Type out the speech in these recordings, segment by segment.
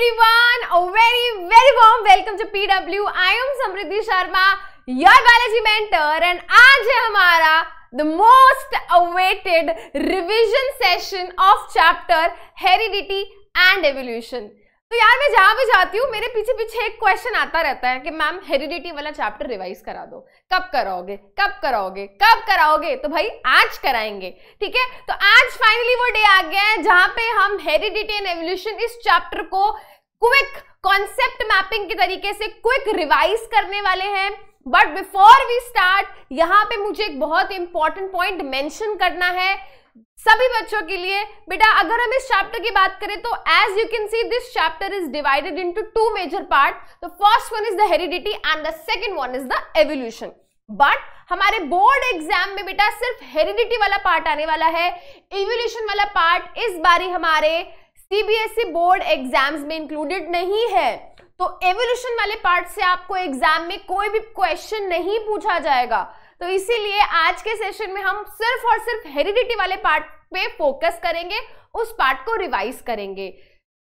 everyone. A very, very warm welcome to PW. I am Samriddhi Sharma, your biology mentor, and आज है हमारा the most awaited revision session of chapter heredity and evolution. तो यार मैं जहां भी जाती हूँ मेरे पीछे पीछे एक क्वेश्चन आता रहता है कि मैम हेरिडिटी वाला चैप्टर रिवाइज करा दो कब कराओगे कब कराओगे कब कराओगे तो भाई आज कराएंगे ठीक है तो आज फाइनली वो डे आ गया है जहां पे हम हेरिडिटी एंड एवोल्यूशन इस चैप्टर को क्विक कॉन्सेप्ट मैपिंग के तरीके से क्विक रिवाइज करने वाले हैं बट बिफोर वी स्टार्ट यहां पे मुझे एक बहुत इंपॉर्टेंट पॉइंट मेंशन करना है सभी बच्चों के लिए बेटा अगर हम इस चैप्टर की बात करें तो as you can see this chapter is divided into two major part the first one is the heredity and the second one is the evolution but हमारे बोर्ड एग्जाम में बेटा सिर्फ हेरिडिटी वाला पार्ट आने वाला है एवोल्यूशन वाला part इस बारी हमारे सीबीएसई बोर्ड एग्जाम्स में इंक्लूडेड नहीं है तो एवोल्यूशन वाले पार्ट से आपको एग्जाम में कोई भी क्वेश्चन नहीं पूछा जाएगा तो इसीलिए आज के सेशन में हम सिर्फ और सिर्फ हेरिडिटी वाले पार्ट पे फोकस करेंगे उस पार्ट को रिवाइज करेंगे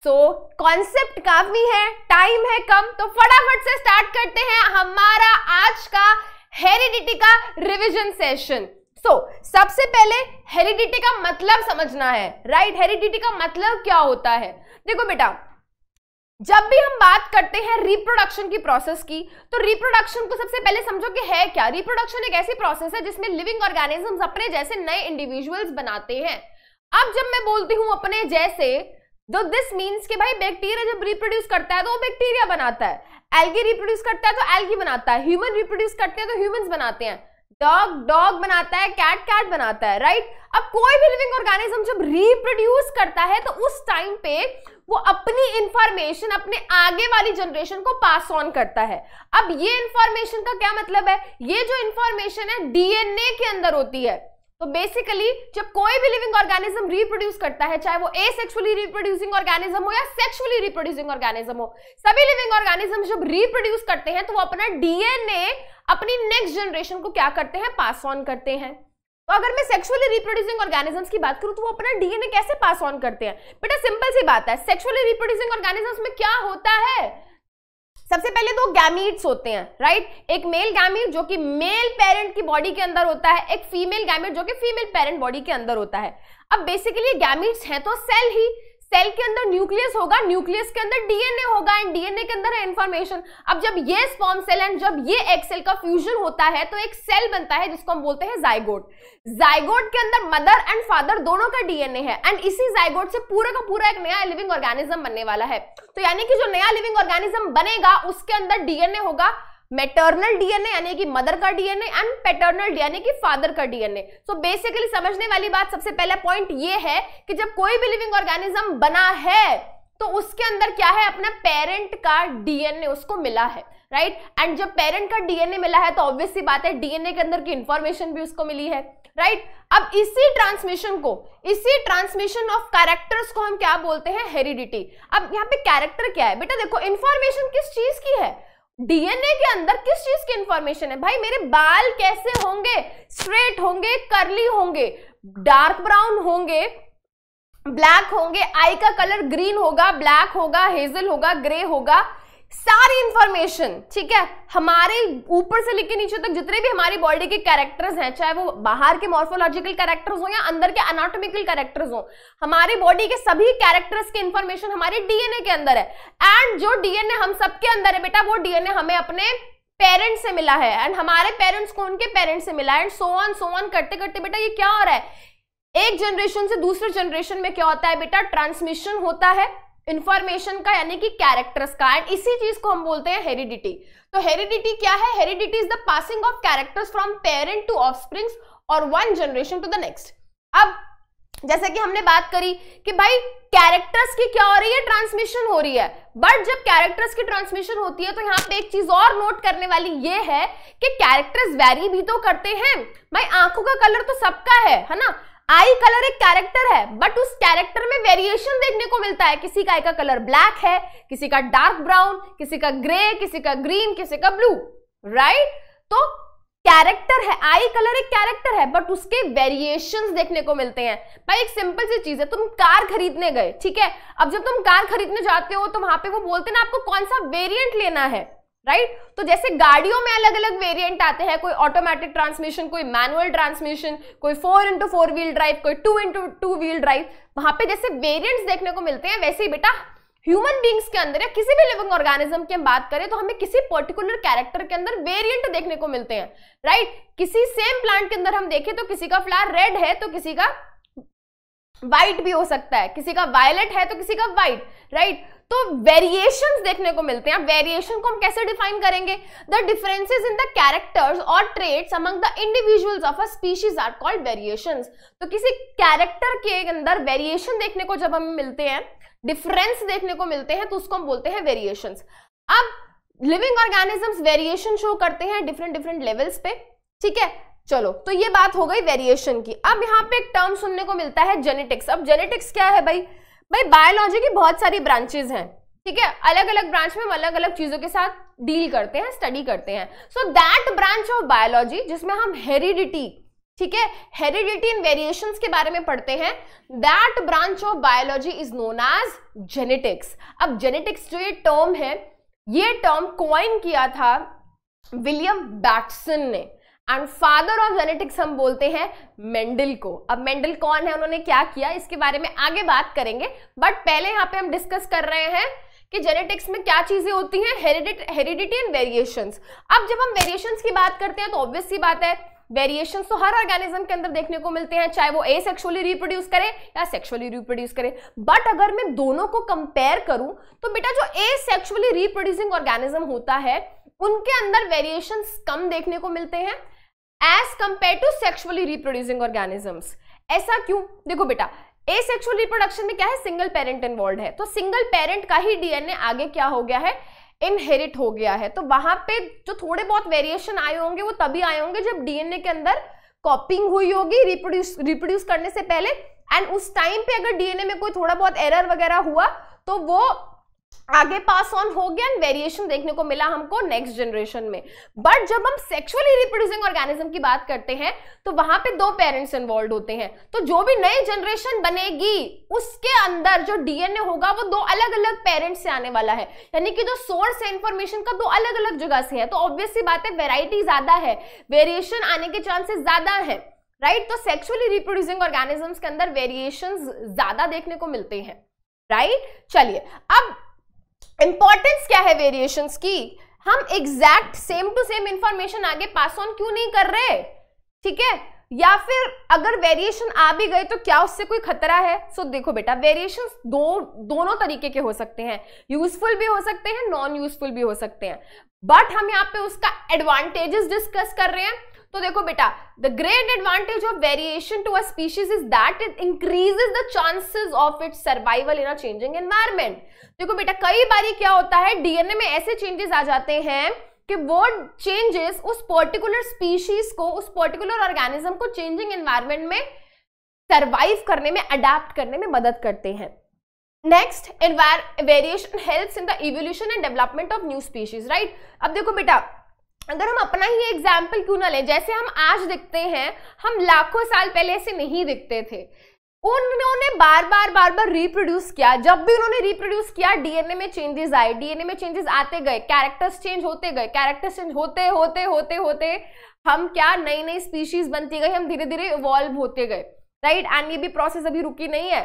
सो कॉन्सेप्ट काफी है टाइम है कम तो फटाफट से स्टार्ट करते हैं हमारा आज का हेरिडिटी का रिविजन सेशन सो so, सबसे पहले हेरिडिटी का मतलब समझना है राइट right? हेरिडिटी का मतलब क्या होता है देखो बेटा जब भी हम बात करते हैं रिप्रोडक्शन की प्रोसेस की तो रिप्रोडक्शन को सबसे पहले समझो कि है क्या रिप्रोडक्शन एक ऐसी प्रोसेस है जिसमें लिविंग ऑर्गेनिजम्स अपने जैसे नए इंडिविजुअल्स बनाते हैं अब जब मैं बोलती हूं अपने जैसे तो दिस मीन्स कि भाई बैक्टीरिया जब रिप्रोड्यूस करता है तो वो बैक्टीरिया बनाता है एल्गी रिप्रोड्यूस करता है तो एल्गी बनाता है ह्यूमन रिप्रोड्यूस करते हैं तो ह्यूमंस बनाते हैं डॉग डॉग बनाता है कैट कैट बनाता है राइट अब कोई भी लिविंग ऑर्गेनिज्म जब रिप्रोड्यूस करता है तो उस टाइम पे वो अपनी इंफॉर्मेशन अपने आगे वाली जनरेशन को पास ऑन करता है अब ये इंफॉर्मेशन का क्या मतलब है ये जो इंफॉर्मेशन है डीएनए के अंदर होती है तो बेसिकली जब कोई भी लिविंग ऑर्गेनिज्म रिप्रोड्यूस करता है चाहे वो ए सेक्सुअली रिप्रोड्यूसिंग ऑर्गेनिज्म हो या सेक्सुअली रिप्रोड्यूसिंग ऑर्गेनिज्म हो सभी लिविंग ऑर्गेनिज्म जब रिप्रोड्यूस करते हैं तो वो अपना डीएनए अपनी नेक्स्ट जनरेशन को क्या करते हैं पास ऑन करते हैं तो अगर मैं सेक्सुअली रिप्रोड्यूसिंग ऑर्गेनिजम्स की बात करूं तो वो अपना डीएनए कैसे पास ऑन करते हैं बेटा सिंपल सी बात है सेक्सुअली रिप्रोड्यूसिंग ऑर्गेनिजम्स में क्या होता है सबसे पहले तो गैमीट्स होते हैं राइट एक मेल गैमीट जो कि मेल पेरेंट की बॉडी के अंदर होता है एक फीमेल गैमीट जो कि फीमेल पेरेंट बॉडी के अंदर होता है अब बेसिकली गैमीट्स हैं तो सेल ही सेल के अंदर न्यूक्लियस होगा न्यूक्लियस के अंदर डीएनए होगा एंड डीएनए के अंदर है इंफॉर्मेशन अब जब ये स्पॉम सेल एंड जब ये एग सेल का फ्यूजन होता है तो एक सेल बनता है जिसको हम बोलते हैं जाइगोट जाइगोट के अंदर मदर एंड फादर दोनों का डीएनए है एंड इसी जाइगोट से पूरा का पूरा एक नया लिविंग ऑर्गेनिज्म बनने वाला है तो यानी कि जो नया लिविंग ऑर्गेनिज्म बनेगा उसके अंदर डीएनए होगा मेटर्नल डीएनए यानी कि मदर का डीएनए एंड पेटर्नल डीएनए की फादर का डीएनए सो बेसिकली समझने वाली बात सबसे पहला पॉइंट ये है कि जब कोई भी लिविंग ऑर्गेनिज्म बना है तो उसके अंदर क्या है अपना पेरेंट का डीएनए उसको मिला है राइट एंड जब पेरेंट का डीएनए मिला है तो ऑब्वियसली बात है डीएनए के अंदर की इंफॉर्मेशन भी उसको मिली है राइट अब इसी ट्रांसमिशन को इसी ट्रांसमिशन ऑफ कैरेक्टर्स को हम क्या बोलते हैं हेरिडिटी अब यहाँ पे कैरेक्टर क्या है बेटा देखो इन्फॉर्मेशन किस चीज की है डीएनए के अंदर किस चीज की इंफॉर्मेशन है भाई मेरे बाल कैसे होंगे स्ट्रेट होंगे करली होंगे डार्क ब्राउन होंगे ब्लैक होंगे आई का कलर ग्रीन होगा ब्लैक होगा हेजल होगा ग्रे होगा सारी इंफॉर्मेशन ठीक है हमारे ऊपर से लेके नीचे तक जितने भी हमारी बॉडी के कैरेक्टर्स हैं चाहे वो बाहर के मॉर्फोलॉजिकल कैरेक्टर्स हो या अंदर के अनाटोमिकल कैरेक्टर्स हो हमारे बॉडी के सभी कैरेक्टर्स की इंफॉर्मेशन हमारे डीएनए के अंदर है एंड जो डीएनए हम सबके अंदर है बेटा वो डीएनए हमें अपने पेरेंट्स से मिला है एंड हमारे पेरेंट्स को उनके पेरेंट्स से मिला है and so on so on करते करते बेटा ये क्या हो रहा है एक जनरेशन से दूसरे जनरेशन में क्या होता है बेटा ट्रांसमिशन होता है इंफॉर्मेशन का यानी कि कैरेक्टर्स का एंड इसी चीज को हम बोलते हैं हेरिडिटी तो हेरिडिटी क्या है heredity is the passing of characters from parent to offsprings और one generation to the next अब जैसे कि हमने बात करी कि भाई कैरेक्टर्स की क्या हो रही है ट्रांसमिशन हो रही है बट जब कैरेक्टर्स की ट्रांसमिशन होती है तो यहाँ पे एक चीज और नोट करने वाली ये है कि कैरेक्टर्स वेरी भी तो करते हैं भाई आंखों का कलर तो सबका है है ना आई कलर एक कैरेक्टर है बट उस कैरेक्टर में वेरिएशन देखने को मिलता है किसी का आई का कलर ब्लैक है किसी का डार्क ब्राउन किसी का ग्रे किसी का ग्रीन किसी का ब्लू राइट तो कैरेक्टर है आई कलर एक कैरेक्टर है बट उसके वेरिएशन देखने को मिलते हैं भाई एक सिंपल सी चीज है तुम कार खरीदने गए ठीक है अब जब तुम कार खरीदने जाते हो तो वहां पे वो बोलते ना आपको कौन सा वेरिएंट लेना है राइट right? तो जैसे गाड़ियों में अलग अलग वेरिएंट आते हैं कोई ऑटोमेटिक ट्रांसमिशन कोई मैनुअल ट्रांसमिशन कोई four into four wheel drive कोई two into two wheel drive वहां पे जैसे वेरिएंट्स देखने को मिलते हैं वैसे ही बेटा ह्यूमन बींग्स के अंदर या किसी भी लिविंग ऑर्गेनिज्म की हम बात करें तो हमें किसी पर्टिकुलर कैरेक्टर के अंदर वेरियंट देखने को मिलते हैं राइट right? किसी सेम प्लांट के अंदर हम देखें तो किसी का फ्लावर रेड है तो किसी का व्हाइट भी हो सकता है किसी का वायलेट है तो किसी का व्हाइट राइट right? तो वेरिएशन देखने को मिलते हैं वेरिएशन को हम कैसे डिफाइन करेंगे the differences in the characters और traits among the individuals of a species are called variation तो किसी कैरेक्टर के अंदर वेरिएशन देखने को जब हमें मिलते हैं डिफरेंस देखने को मिलते हैं तो उसको हम बोलते हैं वेरिएशन अब लिविंग ऑर्गेनिजम्स वेरिएशन शो करते हैं डिफरेंट डिफरेंट लेवल्स पे ठीक है चलो तो ये बात हो गई वेरिएशन की अब यहाँ पे एक टर्म सुनने को मिलता है जेनेटिक्स अब जेनेटिक्स क्या है भाई भाई बायोलॉजी की बहुत सारी ब्रांचेज हैं ठीक है अलग अलग ब्रांच में हम अलग अलग चीजों के साथ डील करते हैं स्टडी करते हैं so that branch of biology जिसमें हम हेरिडिटी ठीक है हेरिडिटी इन वेरिएशन के बारे में पढ़ते हैं that branch of biology is known as genetics अब जेनेटिक्स जो ये टर्म है ये टर्म क्वाइन किया था विलियम बैटसन ने एंड फादर ऑफ जेनेटिक्स हम बोलते हैं मेंडल को अब मेंडल कौन है उन्होंने क्या किया इसके बारे में आगे बात करेंगे बट पहले यहाँ पे हम डिस्कस कर रहे हैं कि जेनेटिक्स में क्या चीजें होती हैं हेरिडिटी एंड वेरिएशंस अब जब हम वेरिएशंस की बात करते हैं तो ऑब्वियस सी बात है वेरिएशन तो हर ऑर्गेनिज्म के अंदर देखने को मिलते हैं चाहे वो ए सेक्सुअली रिप्रोड्यूस करे या सेक्सुअली रिप्रोड्यूस करे बट अगर मैं दोनों को कंपेयर करूं तो बेटा जो ए सेक्सुअली रिप्रोड्यूसिंग ऑर्गेनिज्म होता है उनके अंदर वेरिएशन कम देखने को मिलते हैं as compare to sexually reproducing organisms ऐसा क्यों देखो बेटा एसेक्सुअल रिप्रोडक्शन में क्या है सिंगल पेरेंट इन्वॉल्व है तो सिंगल पेरेंट का ही डीएनए आगे क्या हो गया है इनहेरिट हो गया है तो वहां पे जो थोड़े बहुत वेरिएशन आए होंगे वो तभी आए होंगे जब डीएनए के अंदर कॉपिंग हुई होगी रिप्रोड्यूस रिप्रोड्यूस करने से पहले एंड उस टाइम पे अगर डीएनए में कोई थोड़ा बहुत एरर वगैरह हुआ तो वो आगे पास ऑन हो गया एंड वेरिएशन देखने को मिला हमको नेक्स्ट जनरेशन में बट जब हम सेक्सुअली रिप्रोड्यूसिंग ऑर्गेनिज्म की बात करते हैं तो वहां पे दो पेरेंट्स इन्वॉल्व होते हैं तो जो भी नई जनरेशन बनेगी उसके अंदर जो डीएनए होगा वो दो अलग अलग पेरेंट्स से आने वाला है यानी कि जो सोर्स है इंफॉर्मेशन का दो अलग अलग जगह से है तो ऑब्वियसली बात है वेराइटी ज्यादा है वेरिएशन आने के चांसेस ज्यादा है राइट right? तो सेक्सुअली रिप्रोड्यूसिंग ऑर्गेनिजम्स के अंदर वेरिएशन ज्यादा देखने को मिलते हैं राइट right? चलिए अब इंपॉर्टेंस क्या है वेरिएशंस की हम exact same to same information आगे पास ऑन क्यों नहीं कर रहे ठीक है या फिर अगर वेरिएशन आ भी गए तो क्या उससे कोई खतरा है सो so, देखो बेटा वेरिएशन दो दोनों तरीके के हो सकते हैं यूजफुल भी हो सकते हैं नॉन यूजफुल भी हो सकते हैं बट हम यहाँ पे उसका एडवांटेजेस डिस्कस कर रहे हैं तो देखो बेटा the great advantage of variation to a species is that it increases the chances of it survival in a changing environment देखो बेटा कई बार क्या होता है डीएनए में ऐसे चेंजेस आ जाते हैं कि वो चेंजेस उस पर्टिकुलर स्पीशीज को उस पर्टिकुलर ऑर्गेनिज्म को चेंजिंग एनवायरमेंट में सर्वाइव करने में अडेप्ट करने में मदद करते हैं next variation helps in the evolution and development of new species right अब देखो बेटा अगर हम अपना ही एग्जाम्पल क्यों ना लें जैसे हम आज दिखते हैं हम लाखों साल पहले ऐसे नहीं दिखते थे उन्होंने बार बार बार बार रिप्रोड्यूस किया जब भी उन्होंने रिप्रोड्यूस किया डीएनए में चेंजेस आए डीएनए में चेंजेस आते गए कैरेक्टर्स चेंज होते गए कैरेक्टर्स चेंज होते होते होते होते हम क्या नई नई स्पीशीज बनती गई हम धीरे धीरे इवॉल्व होते गए राइट एंड ये भी प्रोसेस अभी रुकी नहीं है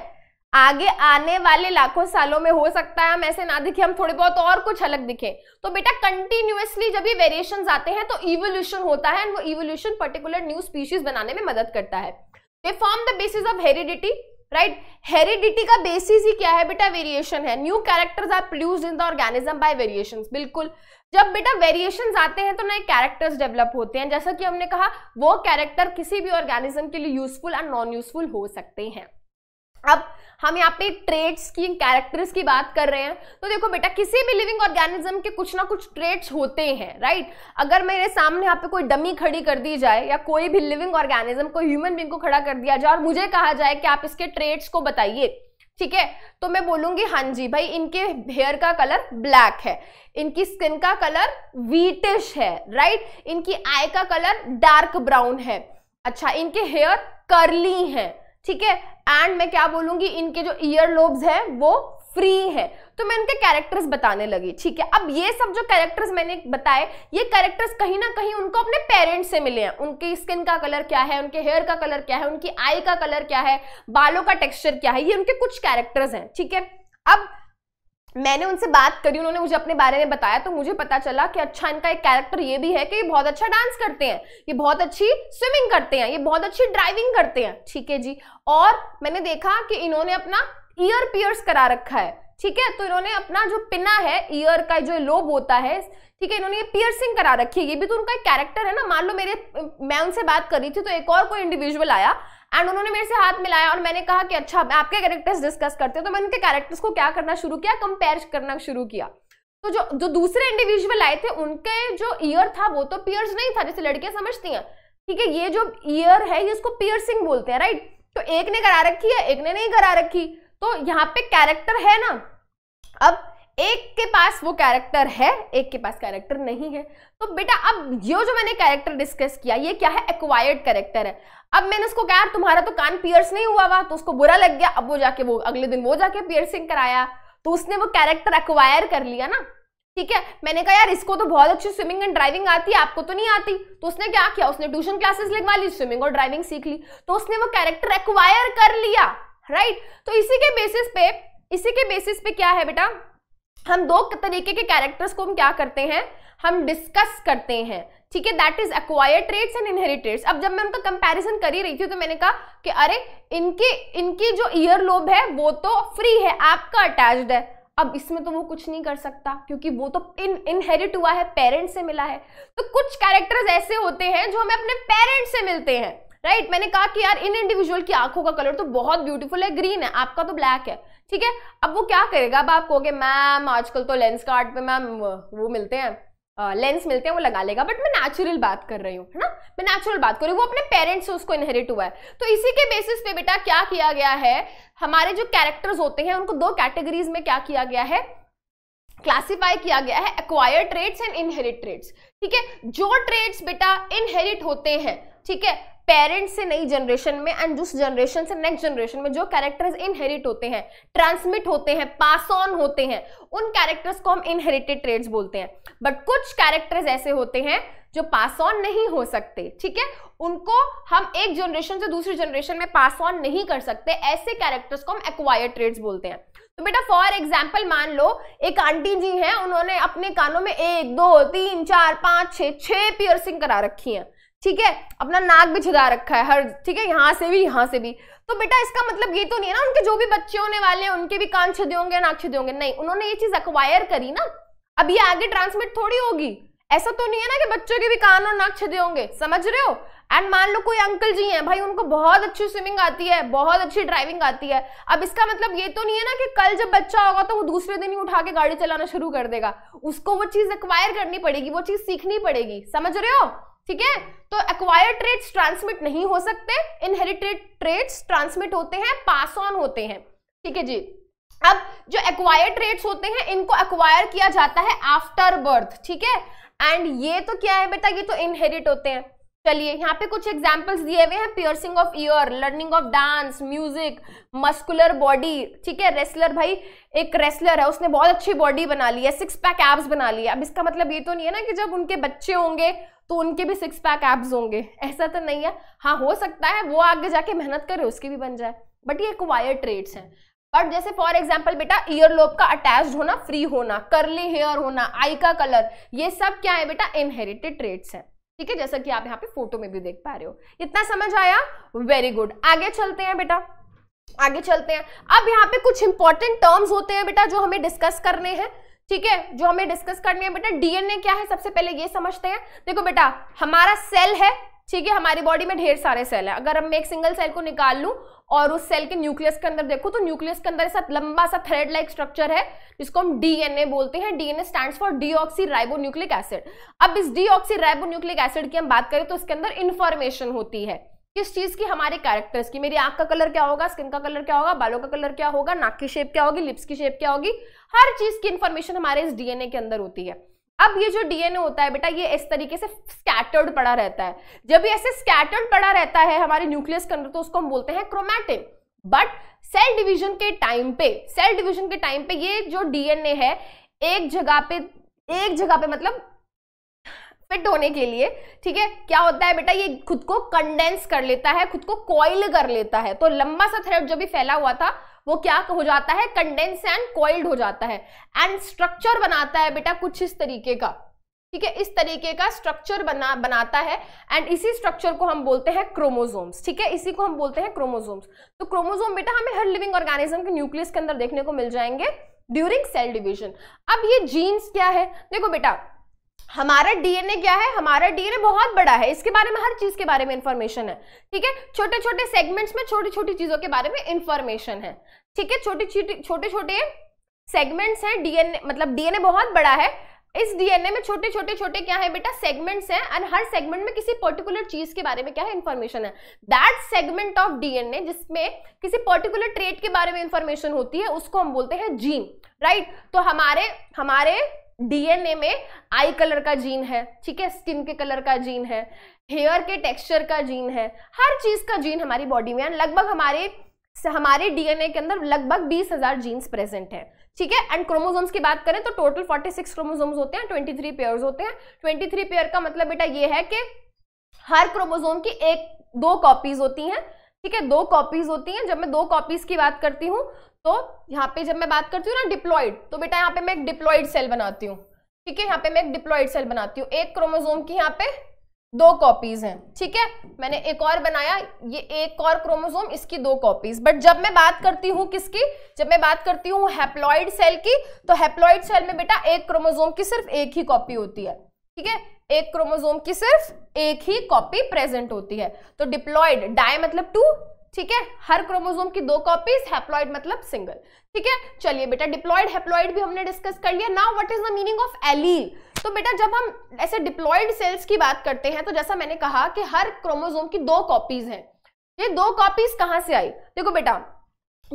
आगे आने वाले लाखों सालों में हो सकता है हम ऐसे ना दिखे हम थोड़े बहुत और कुछ अलग दिखे तो बेटा कंटिन्यूसली जब ये वेरिएशन आते हैं तो इवोल्यूशन होता है एंड वो इवोल्यूशन पर्टिकुलर न्यू स्पीशीज बनाने में मदद करता है they form the basis of heredity right heredity का बेसिस ही क्या है बेटा वेरिएशन है new characters are produce in the organism by variations बिल्कुल जब बेटा वेरिएशन आते हैं तो नए कैरेक्टर्स डेवलप होते हैं जैसा कि हमने कहा वो कैरेक्टर किसी भी ऑर्गेनिज्म के लिए यूजफुल एंड नॉन यूजफुल हो सकते हैं अब हम यहाँ पे ट्रेड्स की कैरेक्टर्स की बात कर रहे हैं तो देखो बेटा किसी भी लिविंग ऑर्गेनिज्म के कुछ ना कुछ ट्रेड्स होते हैं राइट अगर मेरे सामने यहाँ पे कोई डमी खड़ी कर दी जाए या कोई भी लिविंग ऑर्गेनिज्म कोई ह्यूमन बींग को खड़ा कर दिया जाए और मुझे कहा जाए कि आप इसके ट्रेड्स को बताइए ठीक है तो मैं बोलूंगी हाँ जी भाई इनके हेयर का कलर ब्लैक है इनकी स्किन का कलर वीटिश है राइट इनकी आई का कलर डार्क ब्राउन है अच्छा इनके हेयर कर्ली हैं ठीक है एंड मैं क्या बोलूंगी इनके जो ईयर लोब्स हैं वो फ्री है तो मैं उनके कैरेक्टर्स बताने लगी ठीक है अब ये सब जो कैरेक्टर्स मैंने बताए ये कैरेक्टर्स कहीं ना कहीं उनको अपने पेरेंट्स से मिले हैं उनकी स्किन का कलर क्या है उनके हेयर का कलर क्या है उनकी आई का कलर क्या है बालों का टेक्सचर क्या है ये उनके कुछ कैरेक्टर्स हैं ठीक है अब मैंने उनसे बात करी उन्होंने मुझे अपने बारे में बताया तो मुझे पता चला कि अच्छा इनका एक कैरेक्टर ये भी है कि ये बहुत अच्छा डांस करते हैं ये बहुत अच्छी स्विमिंग करते हैं ये बहुत अच्छी ड्राइविंग करते हैं ठीक है जी और मैंने देखा कि इन्होंने अपना ईयर पियर्स करा रखा है ठीक है तो इन्होंने अपना जो पिना है ईयर का जो लोब होता है ठीक है इन्होंने ये पियर्सिंग करा रखी है ये भी तो उनका एक कैरेक्टर है ना मान लो मेरे मैं उनसे बात कर रही थी तो एक और कोई इंडिविजुअल आया एंड उन्होंने मेरे से हाथ मिलाया और मैंने कहा कि अच्छा आपके कैरेक्टर्स डिस्कस करते हैं तो मैंने उनके कैरेक्टर्स को क्या करना शुरू किया कंपेयर करना शुरू किया तो जो जो दूसरे इंडिविजुअल आए थे उनके जो ईयर था वो तो पियर्स नहीं था जैसे लड़कियां समझती हैं ठीक है ये जो ईयर है ये इसको पियर्सिंग बोलते हैं राइट तो एक ने करा रखी है एक ने नहीं करा रखी तो यहाँ पे कैरेक्टर है ना अब एक के पास वो कैरेक्टर है एक के पास कैरेक्टर नहीं है तो बेटा अब ये जो मैंने कैरेक्टर डिस्कस किया ये क्या है एक्वायर्ड कैरेक्टर है अब मैंने उसको कहा तुम्हारा तो कान पियर्स नहीं हुआ हुआ तो उसको बुरा लग गया अब वो जाके वो अगले दिन वो जाके पियर्सिंग कराया तो उसने वो कैरेक्टर एक्वायर कर लिया ना ठीक है मैंने कहा यार इसको तो बहुत अच्छी स्विमिंग एंड ड्राइविंग आती है आपको तो नहीं आती तो उसने क्या किया उसने ट्यूशन क्लासेस लगवा ली स्विमिंग और ड्राइविंग सीख ली तो उसने वो कैरेक्टर एक्वायर कर लिया राइट तो इसी के बेसिस पे इसी के बेसिस पे क्या है बेटा हम दो तरीके के कैरेक्टर्स को हम क्या करते हैं हम डिस्कस करते हैं ठीक है that is acquire traits and inheriteds अब जब मैं उनका कंपैरिजन कर ही रही थी तो मैंने कहा कि अरे इनके इनकी जो ईयर लोब है वो तो फ्री है आपका अटैच्ड है अब इसमें तो वो कुछ नहीं कर सकता क्योंकि वो तो इन इनहेरिट हुआ है पेरेंट्स से मिला है तो कुछ कैरेक्टर्स ऐसे होते हैं जो हमें अपने पेरेंट्स से मिलते हैं राइट मैंने कहा कि यार इन इंडिविजुअल की आंखों का कलर तो बहुत ब्यूटीफुल है ग्रीन है आपका तो ब्लैक है ठीक है अब वो क्या करेगा अब आप कहोगे मैम आजकल तो लेंस कार्ड पे मैम वो मिलते हैं लेंस मिलते हैं वो लगा लेगा बट मैं नेचुरल बात कर रही हूँ है ना मैं नेचुरल बात कर रही हूँ वो अपने पेरेंट्स से उसको इनहेरिट हुआ है तो इसी के बेसिस पे बेटा क्या किया गया है हमारे जो कैरेक्टर्स होते हैं उनको दो कैटेगरीज में क्या किया गया है क्लासिफाई किया गया है acquire traits and inherit traits ठीक है जो ट्रेड्स बेटा इनहेरिट होते हैं ठीक है पेरेंट्स से नई जनरेशन में एंड जिस जनरेशन से नेक्स्ट जनरेशन में जो कैरेक्टर्स इनहेरिट होते हैं ट्रांसमिट होते हैं पास ऑन होते हैं उन कैरेक्टर्स को हम इनहेरिटेड ट्रेड्स बोलते हैं बट कुछ कैरेक्टर्स ऐसे होते हैं जो पास ऑन नहीं हो सकते ठीक है उनको हम एक जनरेशन से दूसरी जनरेशन में पास ऑन नहीं कर सकते ऐसे कैरेक्टर्स को हम एक्वायर ट्रेड्स बोलते हैं तो बेटा फॉर एग्जाम्पल मान लो एक आंटी जी हैं उन्होंने अपने कानों में एक दो तीन चार पांच छह छह पियर्सिंग करा रखी हैं ठीक है अपना नाक भी छुदा रखा है हर ठीक है यहाँ से भी यहाँ से भी तो बेटा इसका मतलब ये तो नहीं है ना उनके जो भी बच्चे होने वाले हैं उनके भी कान छुदे होंगे नाक छुदे होंगे नहीं उन्होंने ये चीज अक्वायर करी ना अब ये आगे ट्रांसमिट थोड़ी होगी ऐसा तो नहीं है ना कि बच्चों के भी कान और नाक छिदे होंगे समझ रहे हो एंड मान लो कोई अंकल जी हैं भाई उनको बहुत अच्छी स्विमिंग आती है बहुत अच्छी ड्राइविंग आती है अब इसका मतलब ये तो नहीं है ना कि कल जब बच्चा होगा तो वो दूसरे दिन ही उठा के गाड़ी चलाना शुरू कर देगा उसको वो चीज़ एक्वायर करनी पड़ेगी वो चीज़ सीखनी पड़ेगी समझ रहे हो ठीक है तो एक्वायर ट्रेड्स ट्रांसमिट नहीं हो सकते इनहेरिटेड ट्रेड्स ट्रांसमिट होते हैं पास ऑन होते हैं ठीक है जी अब जो एक्वायर ट्रेड्स होते हैं इनको एक्वायर किया जाता है आफ्टर बर्थ ठीक है एंड ये तो क्या है बेटा ये तो इनहेरिट होते हैं चलिए यहाँ पे कुछ एग्जाम्पल्स दिए हुए हैं piercing of ear learning of dance music muscular body ठीक है रेसलर भाई एक रेसलर है उसने बहुत अच्छी बॉडी बना ली है सिक्स पैक एब्स बना लिया है अब इसका मतलब ये तो नहीं है ना कि जब उनके बच्चे होंगे तो उनके भी सिक्स पैक एब्स होंगे ऐसा तो नहीं है हाँ हो सकता है वो आगे जाके मेहनत करे उसके भी बन जाए बट ये क्वायर ट्रेड्स हैं बट जैसे फॉर एग्जाम्पल बेटा ईयर लोब का अटैच होना फ्री होना करली हेयर होना आई का कलर ये सब क्या है बेटा इनहेरिटेड ट्रेड्स हैं ठीक है जैसा कि आप यहाँ पे फोटो में भी देख पा रहे हो इतना समझ आया वेरी गुड आगे चलते हैं बेटा आगे चलते हैं अब यहाँ पे कुछ इंपॉर्टेंट टर्म्स होते हैं बेटा जो हमें डिस्कस करने हैं ठीक है जो हमें डिस्कस करनी है बेटा डीएनए क्या है सबसे पहले ये समझते हैं देखो बेटा हमारा सेल है ठीक है हमारी बॉडी में ढेर सारे सेल है अगर हम एक सिंगल सेल को निकाल लू और उस सेल के न्यूक्लियस के अंदर देखो तो न्यूक्लियस के अंदर ऐसा लंबा सा थ्रेड लाइक स्ट्रक्चर है जिसको हम डीएनए बोलते हैं DNA stands for deoxy nucleic acid अब इस डीऑक्सी न्यूक्लिक एसिड की हम बात करें तो इसके अंदर इन्फॉर्मेशन होती है किस चीज की हमारे कैरेक्टर्स की मेरी आंख का कलर क्या होगा स्किन का कलर क्या होगा बालों का कलर क्या होगा नाक की शेप क्या होगी लिप्स की शेप क्या होगी हर चीज की इंफॉर्मेशन हमारे इस डीएनए के अंदर होती है अब ये जो डीएनए होता है बेटा ये इस तरीके से स्कैटर्ड पड़ा रहता है जब ये ऐसे स्कैटर्ड पड़ा रहता है हमारे न्यूक्लियस के अंदर तो उसको हम बोलते हैं क्रोमैटिन बट सेल डिवीजन के टाइम पे सेल डिवीजन के टाइम पे ये जो डीएनए है एक जगह पे एक जगह पे मतलब फिट होने के लिए ठीक है क्या होता है बेटा ये खुद को कंडेंस कर लेता है खुद को कॉइल कर लेता है तो लंबा सा थ्रेड जो भी फैला हुआ था वो क्या हो जाता है कंडेंस एंड कॉइल्ड हो जाता है एंड स्ट्रक्चर बनाता है बेटा कुछ इस तरीके का ठीक है इस तरीके का स्ट्रक्चर बना बनाता है एंड इसी स्ट्रक्चर को हम बोलते हैं क्रोमोजोम्स ठीक है इसी को हम बोलते हैं क्रोमोजोम्स तो क्रोमोजोम बेटा हमें हर लिविंग ऑर्गेनिज्म के न्यूक्लियस के अंदर देखने को मिल जाएंगे ड्यूरिंग सेल डिविजन अब ये जीन्स क्या है देखो बेटा हमारा डीएनए क्या है हमारा डीएनए बहुत बड़ा है इसके बारे में हर चीज के बारे में इंफॉर्मेशन है ठीक है छोटे छोटे सेगमेंट्स में छोटी छोटी चीजों के बारे में इंफॉर्मेशन है ठीक है छोटी छोटे छोटे सेगमेंट्स हैं डीएनए मतलब डीएनए बहुत बड़ा है इस डीएनए में छोटे छोटे छोटे क्या है बेटा सेगमेंट्स हैं एंड हर सेगमेंट में किसी पर्टिकुलर चीज के बारे में क्या है इन्फॉर्मेशन है दैट सेगमेंट ऑफ डीएनए जिसमें किसी पर्टिकुलर ट्रेट के बारे में इंफॉर्मेशन होती है उसको हम बोलते हैं जीन राइट right? तो हमारे हमारे डीएनए में आई कलर का जीन है ठीक है स्किन के कलर का जीन है हेयर के टेक्सचर का जीन है हर चीज का जीन हमारी बॉडी में लगभग हमारे हमारे डीएनए के अंदर लगभग बीस हजार जीन्स प्रेजेंट है ठीक है एंड क्रोमोसोम्स की बात करें तो टोटल 46 क्रोमोजोम्स होते हैं 23 पेयर्स होते हैं 23 पेयर का मतलब बेटा ये है कि हर क्रोमोजोम की एक दो कॉपीज होती हैं ठीक है दो कॉपीज होती हैं जब मैं दो कॉपीज की बात करती हूँ तो यहाँ पे जब मैं बात करती हूँ ना डिप्लॉइड तो बेटा यहाँ पे मैं एक डिप्लॉइड सेल बनाती हूँ ठीक है यहाँ पे मैं एक डिप्लॉइड सेल बनाती हूँ एक क्रोमोजोम की यहाँ पे दो कॉपीज हैं ठीक है मैंने एक और बनाया ये एक और क्रोमोजोम इसकी दो कॉपीज बट जब मैं बात करती हूँ किसकी जब मैं बात करती हूँ हैप्लॉइड सेल की तो हैप्लॉइड सेल में बेटा एक क्रोमोजोम की सिर्फ एक ही कॉपी होती है ठीक है एक क्रोमोजोम की सिर्फ एक ही कॉपी प्रेजेंट होती है तो डिप्लॉइड डाय मतलब टू ठीक है हर क्रोमोजोम की दो कॉपीज हैप्लॉइड मतलब सिंगल ठीक है चलिए बेटा डिप्लॉयड हैप्लॉइड भी हमने डिस्कस कर लिया now what is the meaning of allele तो बेटा जब हम ऐसे डिप्लॉयड सेल्स की बात करते हैं तो जैसा मैंने कहा कि हर क्रोमोजोम की दो कॉपीज हैं ये दो कॉपीज कहां से आई देखो बेटा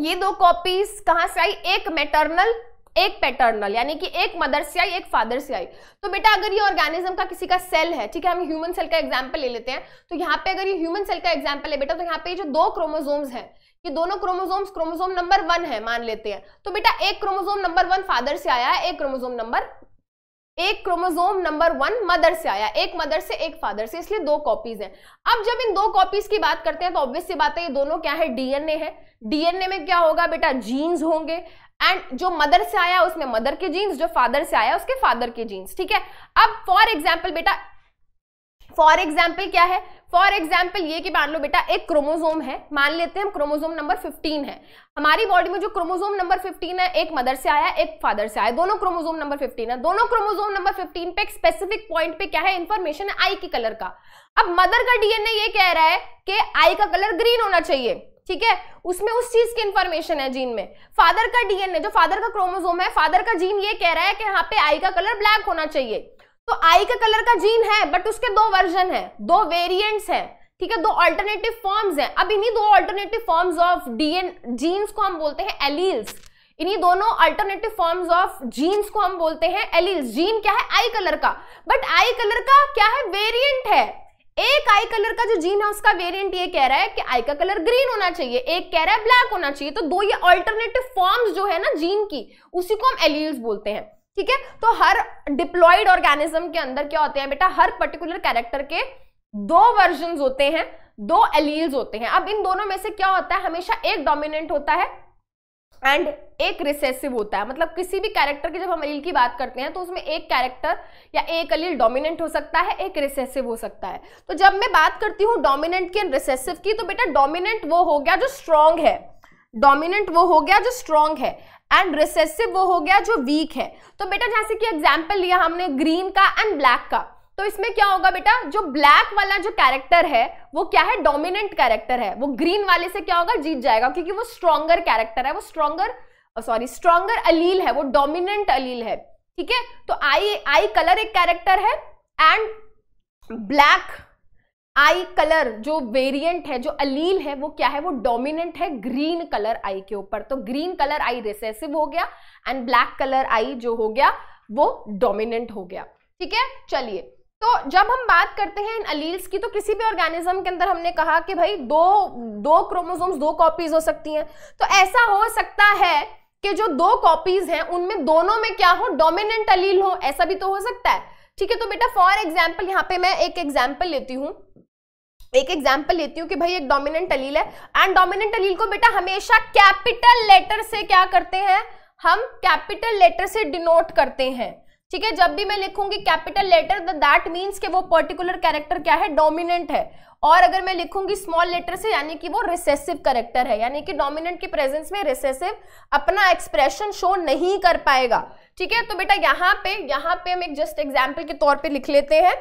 ये दो कॉपीज कहां से आई एक मेटर्नल एक पैटर्नल यानी कि एक मदर से आई एक फादर से आई तो बेटा अगर ये ऑर्गेनिज्म का किसी का सेल है ठीक है हम ह्यूमन सेल का एग्जाम्पल ले लेते हैं तो यहाँ पे अगर ये ह्यूमन सेल का एग्जाम्पल है बेटा तो यहाँ पे जो दो क्रोमोजोम्स हैं ये दोनों क्रोमोजोम्स क्रोमोजोम नंबर वन है मान लेते हैं तो बेटा एक क्रोमोजोम नंबर वन फादर से आया है एक क्रोमोजोम नंबर एक क्रोमोजोम नंबर वन मदर से आया एक मदर से एक फादर से इसलिए दो कॉपीज हैं अब जब इन दो कॉपीज की बात करते हैं तो ऑब्वियस सी बात है ये दोनों क्या है डीएनए है डीएनए में क्या होगा बेटा जीन्स होंगे एंड जो मदर से आया उसमें मदर के जीन्स जो फादर से आया उसके फादर के जीन्स ठीक है अब फॉर एग्जाम्पल बेटा फॉर एग्जाम्पल क्या है फॉर एग्जाम्पल ये कि मान लो बेटा एक क्रोमोजोम है मान लेते हैं हम क्रोमोजोम नंबर 15 है हमारी बॉडी में जो क्रोमोजोम नंबर 15 है एक मदर से आया एक फादर से आया दोनों क्रोमोजोम नंबर 15 है दोनों क्रोमोजोम नंबर 15 पे एक स्पेसिफिक पॉइंट पे क्या है इंफॉर्मेशन है आई के कलर का अब मदर का डीएनए ये कह रहा है कि आई का कलर ग्रीन होना चाहिए ठीक है उसमें उस चीज की इंफॉर्मेशन है जीन में फादर का डीएनए जो फादर का क्रोमोजोम है फादर का जीन ये कह रहा है कि यहाँ पे आई का कलर ब्लैक होना चाहिए तो आई का कलर का जीन है बट उसके दो वर्जन है दो वेरियंट्स है ठीक है दो ऑल्टरनेटिव फॉर्म्स हैं अब इन्हीं दो alternative forms of DN genes को हम बोलते हैं एलील्स इन्हीं दोनों अल्टरनेटिव फॉर्म्स ऑफ जीन्स को हम बोलते हैं एलील्स जीन क्या है आई कलर का बट आई कलर का क्या है वेरिएंट है एक आई कलर का जो जीन है उसका वेरिएंट ये कह रहा है कि आई का कलर ग्रीन होना चाहिए एक कह रहा है ब्लैक होना चाहिए तो दो ये अल्टरनेटिव फॉर्म्स जो है ना जीन की उसी को हम एलील्स बोलते हैं ठीक है तो हर डिप्लॉयड ऑर्गेनिज्म के अंदर क्या होते हैं बेटा हर पर्टिकुलर कैरेक्टर के दो वर्जन होते हैं दो एलील्स होते हैं अब इन दोनों में से क्या होता है हमेशा एक डोमिनेंट होता है एंड एक रिसेसिव होता है मतलब किसी भी कैरेक्टर की जब हम अलील की बात करते हैं तो उसमें एक कैरेक्टर या एक अलील डोमिनेंट हो सकता है एक रिसेसिव हो सकता है तो जब मैं बात करती हूँ डोमिनेंट की एंड रिसेसिव की तो बेटा डोमिनेंट वो हो गया जो स्ट्रांग है डोमिनेंट वो हो गया जो स्ट्रांग है एंड रिसेसिव वो हो गया जो वीक है तो बेटा जैसे कि एग्जाम्पल लिया हमने ग्रीन का एंड ब्लैक का तो इसमें क्या होगा बेटा जो ब्लैक वाला जो कैरेक्टर है वो क्या है डोमिनेंट कैरेक्टर है वो ग्रीन वाले से क्या होगा जीत जाएगा क्योंकि वो स्ट्रॉन्गर कैरेक्टर है वो स्ट्रॉन्गर सॉरी स्ट्रॉन्गर अलील है वो डोमिनेंट अलील है ठीक है तो आई आई कलर एक कैरेक्टर है एंड ब्लैक आई कलर जो वेरिएंट है जो अलील है वो क्या है वो डोमिनेंट है ग्रीन कलर आई के ऊपर तो ग्रीन कलर आई रिसेसिव हो गया एंड ब्लैक कलर आई जो हो गया वो डोमिनेंट हो गया ठीक है चलिए तो जब हम बात करते हैं इन अलील्स की तो किसी भी ऑर्गेनिज्म के अंदर हमने कहा कि भाई दो दो क्रोमोसोम्स दो कॉपीज हो सकती हैं तो ऐसा हो सकता है कि जो दो कॉपीज हैं उनमें दोनों में क्या हो डोमिनेंट अलील हो ऐसा भी तो हो सकता है ठीक है तो बेटा फॉर एग्जाम्पल यहाँ पे मैं एक एग्जाम्पल लेती हूँ एक एग्जाम्पल लेती हूँ कि भाई एक डोमिनेंट अलील है एंड डोमिनेंट अलील को बेटा हमेशा कैपिटल लेटर से क्या करते हैं हम कैपिटल लेटर से डिनोट करते हैं ठीक है जब भी मैं लिखूंगी कैपिटल लेटर दैट मीन्स के वो पर्टिकुलर कैरेक्टर क्या है डोमिनेंट है और अगर मैं लिखूंगी स्मॉल लेटर से यानी कि वो रिसेसिव करेक्टर है यानी कि डोमिनेंट के प्रेजेंस में रिसेसिव अपना एक्सप्रेशन शो नहीं कर पाएगा ठीक है तो बेटा यहाँ पे यहाँ पे हम एक जस्ट एग्जाम्पल के तौर पे लिख लेते हैं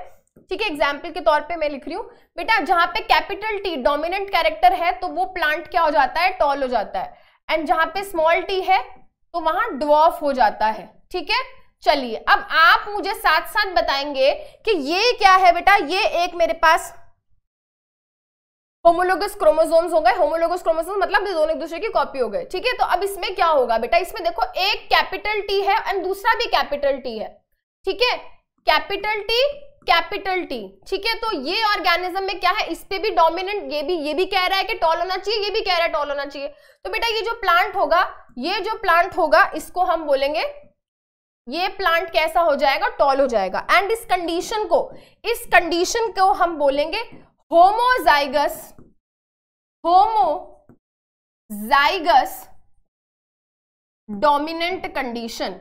ठीक है एग्जाम्पल के तौर पे मैं लिख रही हूँ बेटा जहाँ पे कैपिटल टी डोमिनेंट कैरेक्टर है तो वो प्लांट क्या हो जाता है टॉल हो जाता है एंड जहाँ पे स्मॉल टी है तो वहां डॉफ हो जाता है ठीक है चलिए अब आप मुझे साथ साथ बताएंगे कि ये क्या है बेटा ये एक मेरे पास होमोलोगस क्रोमोसोम्स हो गए होमोलोगस क्रोमोसोम्स मतलब दोनों एक दूसरे की कॉपी हो गए ठीक है तो अब इसमें क्या होगा बेटा इसमें देखो एक कैपिटल टी है एंड दूसरा भी कैपिटल टी है ठीक है कैपिटल टी कैपिटल टी ठीक है तो ये ऑर्गेनिज्म में क्या है इस पे भी डोमिनेंट ये भी ये भी कह रहा है कि टॉल होना चाहिए ये भी कह रहा है टॉल होना चाहिए तो बेटा ये जो प्लांट होगा ये जो प्लांट होगा इसको हम बोलेंगे ये प्लांट कैसा हो जाएगा टॉल हो जाएगा एंड इस कंडीशन को इस कंडीशन को हम बोलेंगे homozygous homozygous dominant condition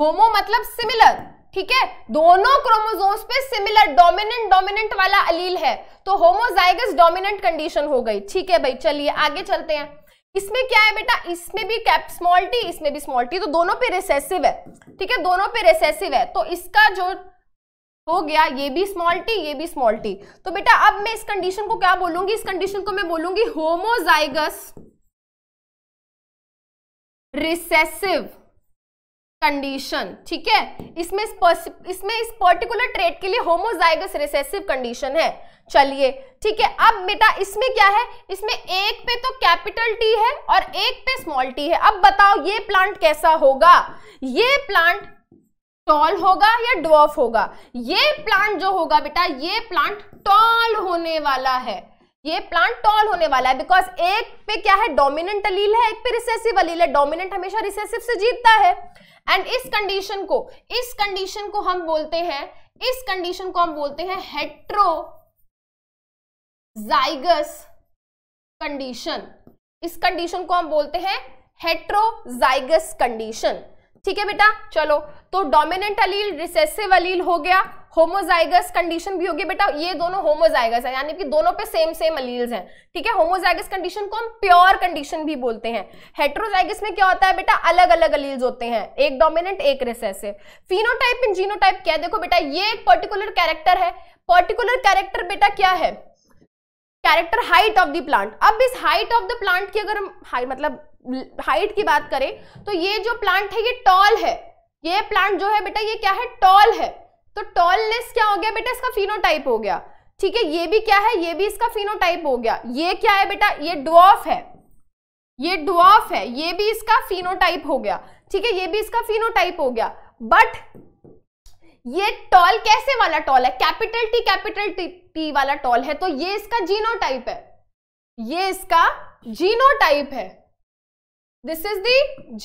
homo मतलब सिमिलर ठीक है दोनों क्रोमोसोम्स पे सिमिलर डोमिनेंट डोमिनेंट वाला अलील है तो होमोजाइगस डोमिनेंट कंडीशन हो गई ठीक है भाई चलिए आगे चलते हैं इसमें क्या है बेटा इसमें भी कैप स्मॉल टी इसमें भी स्मॉल टी तो दोनों पे रिसेसिव है ठीक है दोनों पे रिसेसिव है तो इसका जो हो गया ये भी स्मॉल टी ये भी स्मॉल टी तो बेटा अब मैं इस कंडीशन को क्या बोलूंगी इस कंडीशन को मैं बोलूंगी होमोजाइगस रिसेसिव कंडीशन ठीक है इसमें इसमें इस पर्टिकुलर ट्रेट के लिए होमोजाइगस रिसेसिव कंडीशन है चलिए ठीक है अब बेटा इसमें क्या है इसमें एक पे तो कैपिटल टी है और एक पे स्मॉल टी है अब बताओ ये प्लांट कैसा होगा ये प्लांट टॉल होगा या ड्वॉफ होगा ये प्लांट जो होगा बेटा ये प्लांट टॉल होने वाला है ये प्लांट टॉल होने वाला है बिकॉज एक पे क्या है डोमिनेंट अलील है एक पे रिसेसिव अलील है डोमिनेंट हमेशा रिसेसिव से जीतता है एंड इस कंडीशन को इस कंडीशन को हम बोलते हैं इस कंडीशन को हम बोलते हैं हेट्रोजाइगस कंडीशन इस कंडीशन को हम बोलते हैं हेट्रोजाइगस कंडीशन ठीक है बेटा चलो तो डोमिनेंट अलील रिसेसिव अलील हो गया होमोजाइगस कंडीशन भी होगी बेटा ये दोनों होमोजाइगस है यानी कि दोनों पे सेम सेम अलील्स हैं ठीक है होमोजाइगस कंडीशन को हम प्योर कंडीशन भी बोलते हैं हेट्रोजाइगस में क्या होता है बेटा अलग अलग अलील्स होते हैं एक डोमिनेंट एक रिसेसिव फिनोटाइप एंड जीनोटाइप क्या है देखो बेटा ये एक पर्टिकुलर कैरेक्टर है पर्टिकुलर कैरेक्टर बेटा क्या है character height of the plant अब इस हाइट ऑफ द प्लांट की अगर हम मतलब हाइट की बात करें तो ये जो प्लांट है ये टॉल है ये प्लांट जो है बेटा ये क्या है टॉल है तो टॉलनेस क्या हो गया बेटा इसका फिनोटाइप हो गया ठीक है ये भी क्या है ये भी इसका फिनोटाइप हो गया ये क्या है बेटा ये ड्वॉफ है ये ड्वॉफ है ये भी इसका फिनोटाइप हो गया ठीक है ये भी इसका फिनोटाइप हो गया बट ये टॉल कैसे वाला टॉल है capital T capital T, T वाला टॉल है तो ये इसका जीनोटाइप है ये इसका जीनोटाइप है दिस इज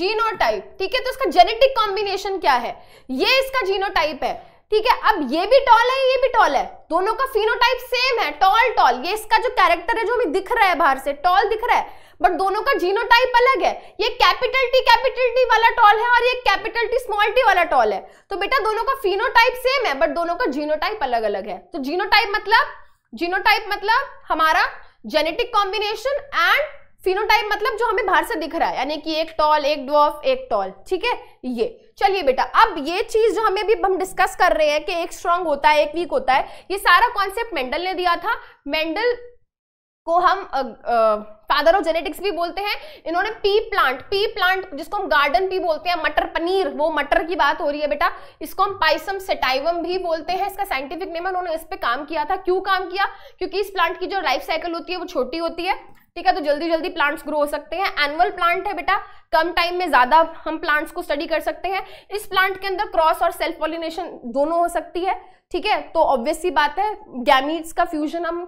दीनो टाइप ठीक है तो इसका जेनेटिक कॉम्बिनेशन क्या है ये इसका जीनोटाइप है ठीक है अब ये भी टॉल है ये भी टॉल है दोनों का फिनोटाइप सेम है टॉल टॉल ये इसका जो कैरेक्टर है जो हमें दिख रहा है बाहर से टॉल दिख रहा है बट दोनों का जीनोटाइप अलग है ये कैपिटल टी कैपिटल टी वाला टॉल है और ये कैपिटल टी स्मॉल टी वाला टॉल है तो बेटा दोनों का फिनोटाइप सेम है बट दोनों का जीनोटाइप अलग अलग है तो जीनोटाइप मतलब जीनोटाइप मतलब हमारा जेनेटिक कॉम्बिनेशन एंड फिनोटाइप मतलब जो हमें बाहर से दिख रहा है यानी कि एक टॉल एक ड्वॉफ एक टॉल ठीक है ये चलिए बेटा अब ये चीज जो हमें भी हम डिस्कस कर रहे हैं कि एक स्ट्रांग होता है एक वीक होता है ये सारा कॉन्सेप्ट मेंडल ने दिया था मेंडल को हम फादर ऑफ जेनेटिक्स भी बोलते हैं इन्होंने पी प्लांट पी प्लांट जिसको हम गार्डन भी बोलते हैं मटर पनीर वो मटर की बात हो रही है बेटा इसको हम पाइसम सेटाइवम भी बोलते हैं इसका साइंटिफिक नेम है उन्होंने इस पे काम किया था क्यों काम किया क्योंकि इस प्लांट की जो लाइफ साइकिल होती है वो छोटी होती है ठीक है तो जल्दी जल्दी प्लांट्स ग्रो हो सकते हैं एनुअल प्लांट है बेटा कम टाइम में ज़्यादा हम प्लांट्स को स्टडी कर सकते हैं इस प्लांट के अंदर क्रॉस और सेल्फ पॉलिनेशन दोनों हो सकती है ठीक है तो ऑब्वियस सी बात है गैमीट्स का फ्यूजन हम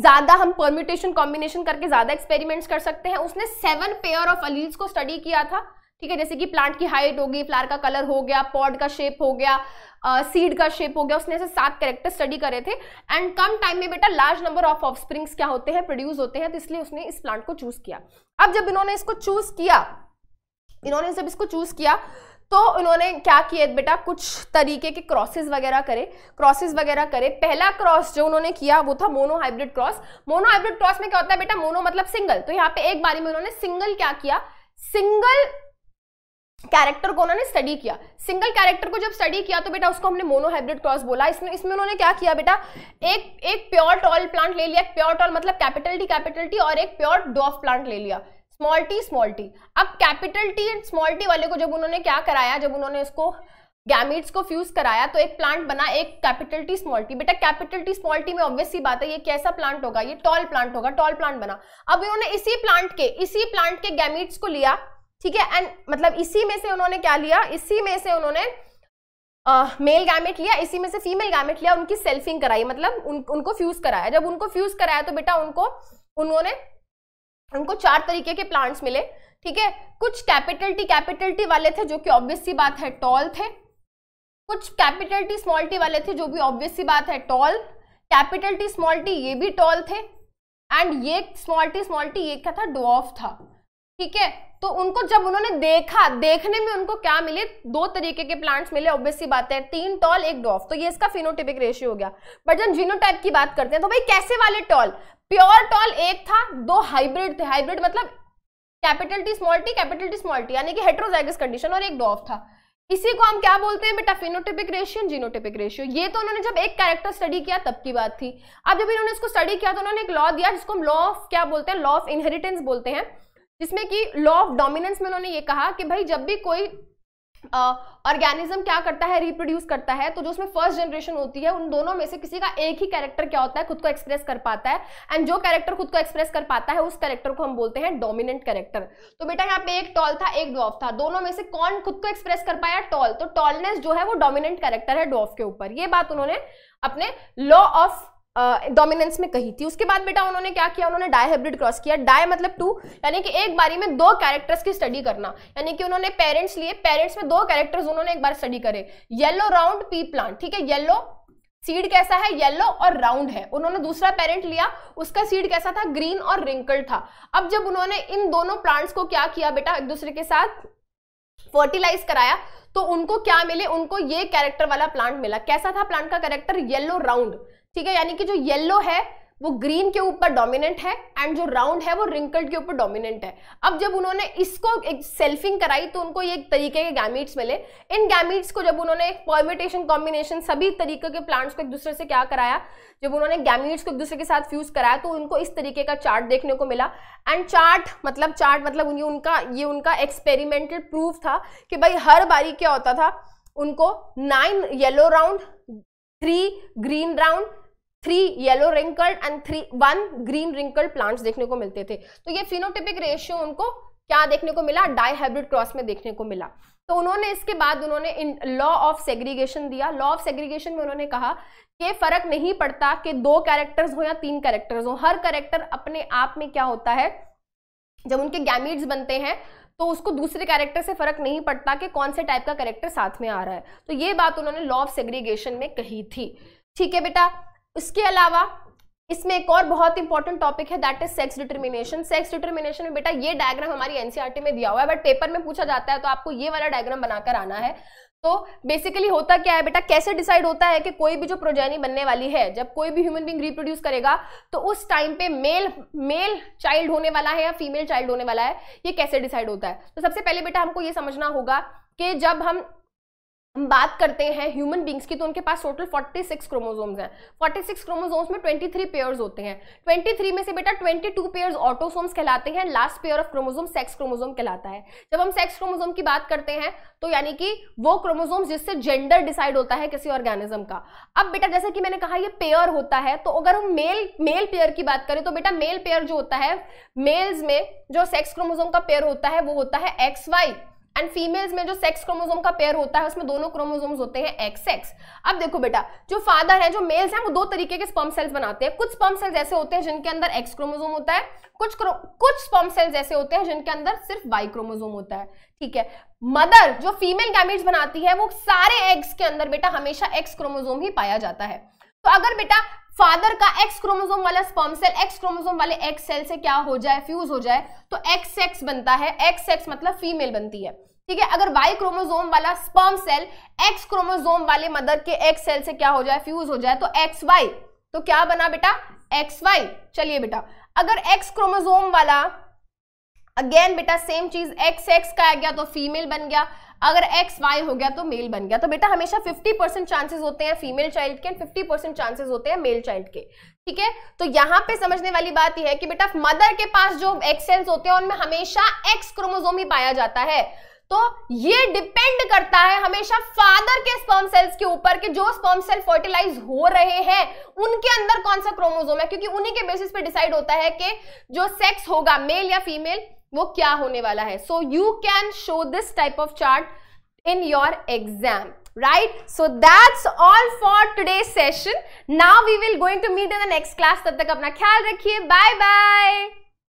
ज्यादा हम परम्यूटेशन कॉम्बिनेशन करके ज्यादा एक्सपेरिमेंट्स कर सकते हैं उसने सेवन पेयर ऑफ अलील्स को स्टडी किया था ठीक है जैसे कि प्लांट की हाइट होगी फ्लार फ्लावर का कलर हो गया पॉड का शेप हो गया सीड का शेप हो गया उसने ऐसे सात कैरेक्टर स्टडी करे थे एंड कम टाइम में बेटा large number of offsprings क्या होते हैं प्रोड्यूस होते हैं तो इसलिए उसने इस प्लांट को चूज किया अब जब इन्होंने इसको चूज किया इन्होंने जब इसको चूज किया तो इन्होंने क्या किए बेटा कुछ तरीके के क्रॉसेस वगैरह करे क्रॉसेस वगैरह करे पहला क्रॉस जो उन्होंने किया वो था monohybrid cross monohybrid cross में क्या होता है बेटा मोनो मतलब सिंगल तो यहाँ पे एक बारी में उन्होंने सिंगल क्या किया सिंगल कैरेक्टर को उन्होंने स्टडी किया सिंगल कैरेक्टर को जब स्टडी किया तो बेटा उसको हमने मोनोहाइब्रिड क्रॉस बोला इसमें इसमें उन्होंने क्या किया बेटा एक एक प्योर टॉल प्लांट ले लिया प्योर टॉल मतलब कैपिटल टी कैपिटल टी और एक प्योर डॉफ प्लांट ले लिया स्मॉल टी स्मॉल टी अब capital T and small T वाले को जब उन्होंने क्या कराया जब उन्होंने उसको गैमिट्स को फ्यूज कराया तो एक प्लांट बना एक कैपिटल टी स्मॉल टी बेटा कैपिटल टी स्मॉल टी में ऑब्वियस सी बात है ये कैसा प्लांट होगा ये टॉल प्लांट होगा टॉल प्लांट बना अब इन्होंने इसी प्लांट के इसी प्लांट के गैमिट्स को लिया ठीक है एंड मतलब इसी में से उन्होंने क्या लिया इसी में से उन्होंने मेल uh, गैमेट लिया इसी में से फीमेल गैमेट लिया उनकी सेल्फिंग कराई मतलब उन, उनको फ्यूज कराया जब उनको फ्यूज कराया तो बेटा उनको उन्होंने उनको चार तरीके के प्लांट्स मिले ठीक है कुछ कैपिटल टी कैपिटल टी वाले थे जो कि ऑब्वियस सी बात है टॉल थे कुछ कैपिटल टी स्मॉल टी वाले थे जो भी ऑब्वियस सी बात है tall capital T small T ये भी टॉल थे एंड ये स्मॉल टी स्मॉल टी ये क्या था डॉफ था ठीक है तो उनको जब उन्होंने देखा देखने में उनको क्या मिले दो तरीके के प्लांट्स मिले ऑब्वियसली बात है तीन टॉल एक डॉफ तो ये इसका फिनोटिपिक रेशियो हो गया बट जब जीनोटाइप की बात करते हैं तो भाई कैसे वाले टॉल प्योर टॉल एक था दो हाइब्रिड थे हाइब्रिड मतलब capital T small T capital T small T यानी कि हेट्रोजाइगस कंडीशन और एक डॉफ था इसी को हम क्या बोलते हैं बेटा फिनोटिपिक रेशियो जीनोटिपिक रेशियो ये तो उन्होंने जब एक कैरेक्टर स्टडी किया तब की बात थी अब जब इन्होंने इसको स्टडी किया तो उन्होंने एक लॉ दिया जिसको हम लॉ ऑफ क्या बोलते हैं लॉ ऑफ इनहेरिटेंस बोलते हैं जिसमें कि लॉ ऑफ डोमिनेंस में उन्होंने ये कहा कि भाई जब भी कोई ऑर्गेनिज्म uh, क्या करता है रिप्रोड्यूस करता है तो जो उसमें फर्स्ट जनरेशन होती है उन दोनों में से किसी का एक ही कैरेक्टर क्या होता है खुद को एक्सप्रेस कर पाता है एंड जो कैरेक्टर खुद को एक्सप्रेस कर पाता है उस कैरेक्टर को हम बोलते हैं डोमिनेंट कैरेक्टर तो बेटा यहाँ पे एक टॉल था एक डॉफ था दोनों में से कौन खुद को एक्सप्रेस कर पाया टॉल तो टॉलनेस जो है वो डोमिनेंट कैरेक्टर है डॉफ के ऊपर ये बात उन्होंने अपने लॉ ऑफ डोमिनेंस में कही थी उसके बाद बेटा उन्होंने क्या किया उन्होंने डाई हाइब्रिड क्रॉस किया डाई मतलब टू यानी कि एक बारी में दो कैरेक्टर्स की स्टडी करना यानी कि उन्होंने पेरेंट्स लिए पेरेंट्स में दो कैरेक्टर्स उन्होंने एक बार स्टडी करे येलो राउंड पी प्लांट ठीक है येलो सीड कैसा है येलो और राउंड है उन्होंने दूसरा पेरेंट लिया उसका सीड कैसा था ग्रीन और रिंकल्ड था अब जब उन्होंने इन दोनों प्लांट्स को क्या किया बेटा एक दूसरे के साथ फर्टिलाइज कराया तो उनको क्या मिले उनको ये कैरेक्टर वाला प्लांट मिला कैसा था प्लांट का कैरेक्टर येलो राउंड ठीक है यानी कि जो येलो है वो ग्रीन के ऊपर डोमिनेंट है एंड जो राउंड है वो रिंकल्ड के ऊपर डोमिनेंट है अब जब उन्होंने इसको एक सेल्फिंग कराई तो उनको ये एक तरीके के गैमिट्स मिले इन गैमिट्स को जब उन्होंने एक परमिटेशन कॉम्बिनेशन सभी तरीके के प्लांट्स को एक दूसरे से क्या कराया जब उन्होंने गैमिट्स को एक दूसरे के साथ फ्यूज कराया तो उनको इस तरीके का चार्ट देखने को मिला एंड चार्ट मतलब चार्ट मतलब ये उनका ये उनका एक्सपेरिमेंटल प्रूफ था कि भाई हर बारी क्या होता था उनको nine yellow round three green brown three yellow wrinkled and three one green wrinkled plants देखने को मिलते थे तो ये फिनोटिपिक रेशियो उनको क्या देखने को मिला डाईहाइब्रिड क्रॉस में देखने को मिला तो उन्होंने इसके बाद उन्होंने लॉ ऑफ सेग्रीगेशन दिया लॉ ऑफ सेग्रीगेशन में उन्होंने कहा कि फर्क नहीं पड़ता कि दो कैरेक्टर्स हो या तीन कैरेक्टर्स हो हर कैरेक्टर अपने आप में क्या होता है जब उनके गैमिट्स बनते हैं तो उसको दूसरे कैरेक्टर से फर्क नहीं पड़ता कि कौन से टाइप का कैरेक्टर साथ में आ रहा है तो ये बात उन्होंने लॉ ऑफ सेग्रीगेशन में कही थी ठीक है बेटा इसके अलावा इसमें एक और बहुत इंपॉर्टेंट टॉपिक है that is sex determination sex determination में बेटा ये डायग्राम हमारी एनसीआरटी e में दिया हुआ है बट पेपर में पूछा जाता है तो आपको ये वाला डायग्राम बनाकर आना है तो बेसिकली होता क्या है बेटा कैसे डिसाइड होता है कि कोई भी जो प्रोजेनी बनने वाली है जब कोई भी ह्यूमन बींग रिप्रोड्यूस करेगा तो उस टाइम पे मेल मेल चाइल्ड होने वाला है या फीमेल चाइल्ड होने वाला है ये कैसे डिसाइड होता है तो सबसे पहले बेटा हमको ये समझना होगा कि जब हम हम बात करते हैं ह्यूमन बींग्स की तो उनके पास टोटल 46 क्रोमोसोम्स हैं 46 क्रोमोसोम्स में 23 पेयर्स होते हैं 23 में से बेटा 22 पेयर्स ऑटोसोम्स कहलाते हैं last pair of chromosome sex chromosome कहलाता है जब हम सेक्स क्रोमोजोम की बात करते हैं तो यानी कि वो क्रोमोजोम जिससे जेंडर डिसाइड होता है किसी ऑर्गेनिज्म का अब बेटा जैसे कि मैंने कहा ये पेयर होता है तो अगर हम मेल मेल पेयर की बात करें तो बेटा मेल पेयर जो होता है मेल्स में जो सेक्स क्रोमोजोम का पेयर होता है वो होता है एक्स वाई एंड फीमेल्स में जो सेक्स क्रोमोजोम का पेयर होता है उसमें दोनों क्रोमोजोम्स होते हैं एक्स एक्स अब देखो बेटा जो फादर है जो मेल्स हैं वो दो तरीके के स्पर्म सेल्स बनाते हैं कुछ स्पर्म सेल्स ऐसे होते हैं जिनके अंदर एक्स क्रोमोजोम होता है कुछ कुछ स्पर्म सेल्स ऐसे होते हैं जिनके अंदर सिर्फ वाई क्रोमोजोम होता है ठीक है मदर जो फीमेल गैमेट्स बनाती है वो सारे एग्स के अंदर बेटा हमेशा एक्स क्रोमोजोम ही पाया जाता है तो अगर बेटा फादर का एक्स क्रोमोजोम वाला स्पर्म सेल एक्स क्रोमोजोम वाले एक्स सेल से क्या हो जाए फ्यूज हो जाए तो एक्स सेक्स बनता है एक्स सेक्स मतलब फीमेल बनती है ठीक है अगर वाई क्रोमोजोम वाला स्पर्म सेल एक्स क्रोमोजोम वाले मदर के एक्स सेल से क्या हो जाए फ्यूज हो जाए तो एक्स वाई तो क्या बना बेटा एक्स वाई चलिए बेटा अगर एक्स क्रोमोजोम वाला अगेन बेटा सेम चीज एक्स एक्स का आ गया तो फीमेल बन गया अगर एक्स वाई हो गया तो मेल बन गया तो बेटा हमेशा 50 परसेंट चांसेस होते हैं फीमेल चाइल्ड के 50 परसेंट चांसेस होते हैं मेल चाइल्ड के ठीक है तो यहां पे समझने वाली बात यह है कि बेटा मदर के पास जो एक्सेल्स होते हैं उनमें हमेशा एक्स क्रोमोजोम ही पाया जाता है तो ये डिपेंड करता है हमेशा फादर के स्पर्म सेल्स के ऊपर कि जो स्पर्म सेल फर्टिलाइज हो रहे हैं उनके अंदर कौन सा क्रोमोजोम है क्योंकि उन्हीं के बेसिस पे डिसाइड होता है कि जो सेक्स होगा मेल या फीमेल वो क्या होने वाला है so you can show this type of chart in your exam right so that's all for today session now we will going to meet in the next class तब तक अपना ख्याल रखिए बाय बाय